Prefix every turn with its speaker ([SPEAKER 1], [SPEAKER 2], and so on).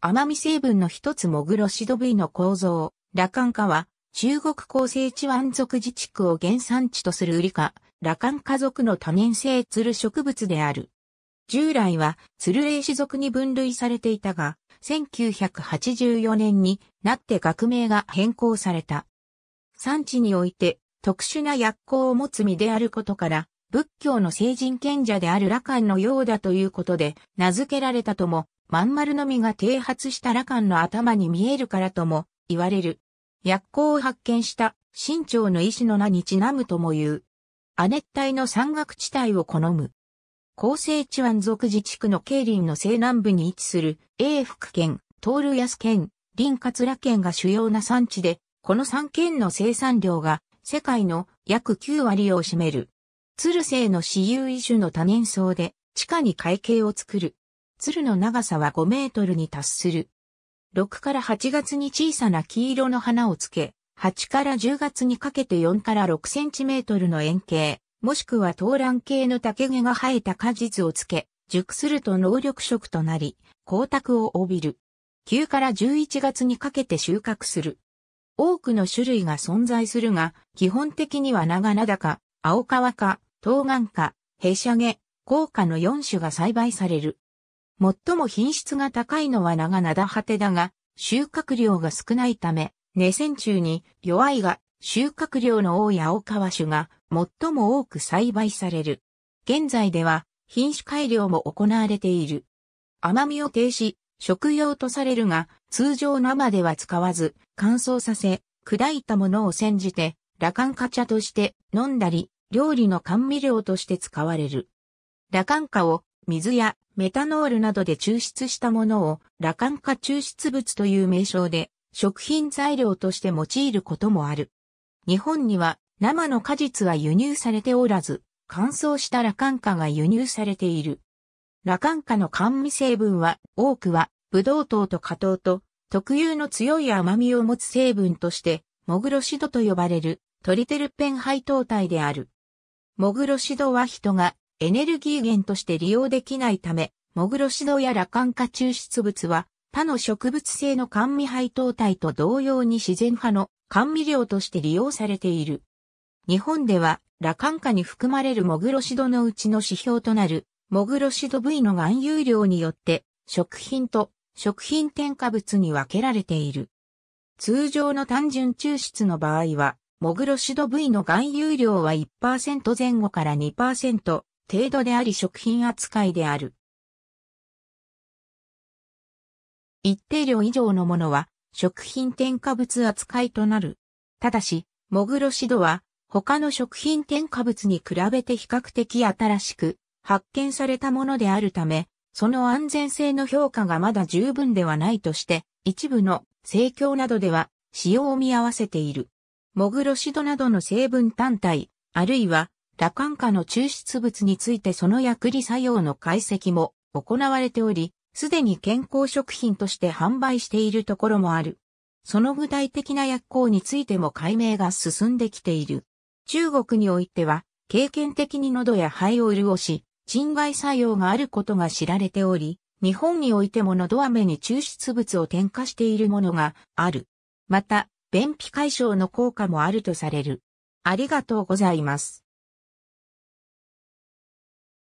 [SPEAKER 1] 甘味成分の一つモグロシド部位の構造、羅漢化は、中国厚生地湾族自治区を原産地とするウリ科、羅漢家族の多年生鶴植物である。従来は、ツルレイ種族に分類されていたが、1984年になって学名が変更された。産地において、特殊な薬効を持つ身であることから、仏教の聖人賢者である羅漢のようだということで、名付けられたともまん丸の実が停発した羅漢の頭に見えるからとも言われる。薬効を発見した新朝の医師の名にちなむとも言う。亜熱帯の山岳地帯を好む。厚生地湾族自治区の慶林の西南部に位置する永福県、東流安県、林桂県が主要な産地で、この3県の生産量が世界の約9割を占める。鶴製の私有遺種の多年草で地下に海景を作る。鶴の長さは5メートルに達する。6から8月に小さな黄色の花をつけ、8から10月にかけて4から6センチメートルの円形、もしくは東卵系の竹毛が生えた果実をつけ、熟すると能力色となり、光沢を帯びる。9から11月にかけて収穫する。多くの種類が存在するが、基本的には長々か、青皮か、東岸か、へしゃげ、効果の4種が栽培される。最も品質が高いのは長灘果てだが、収穫量が少ないため、根線中に弱いが収穫量の多い青川種が最も多く栽培される。現在では品種改良も行われている。甘みを停止、食用とされるが、通常生では使わず、乾燥させ、砕いたものを煎じて、羅漢花茶として飲んだり、料理の甘味料として使われる。羅漢花を水やメタノールなどで抽出したものを、羅漢化抽出物という名称で、食品材料として用いることもある。日本には、生の果実は輸入されておらず、乾燥した羅漢化が輸入されている。羅漢化の甘味成分は、多くは、ブドウ糖と果糖と、特有の強い甘みを持つ成分として、モグロシドと呼ばれる、トリテルペン配糖体である。モグロシドは人がエネルギー源として利用できないため、モグロシドや羅漢化抽出物は、他の植物性の甘味配糖体と同様に自然派の甘味料として利用されている。日本では、羅漢化に含まれるモグロシドのうちの指標となる、モグロシド部位の含有量によって、食品と食品添加物に分けられている。通常の単純抽出の場合は、モグロシド部位の含有量は1%前後から2%程度であり食品扱いである。一定量以上のものは食品添加物扱いとなる。ただし、モグロシドは他の食品添加物に比べて比較的新しく発見されたものであるため、その安全性の評価がまだ十分ではないとして、一部の生協などでは使用を見合わせている。モグロシドなどの成分単体、あるいは羅漢化の抽出物についてその薬理作用の解析も行われており、すでに健康食品として販売しているところもある。その具体的な薬効についても解明が進んできている。中国においては、経験的に喉や肺を潤し、鎮外作用があることが知られており、日本においても喉飴に抽出物を添加しているものがある。また、便秘解消の効果もあるとされる。ありがとうございます。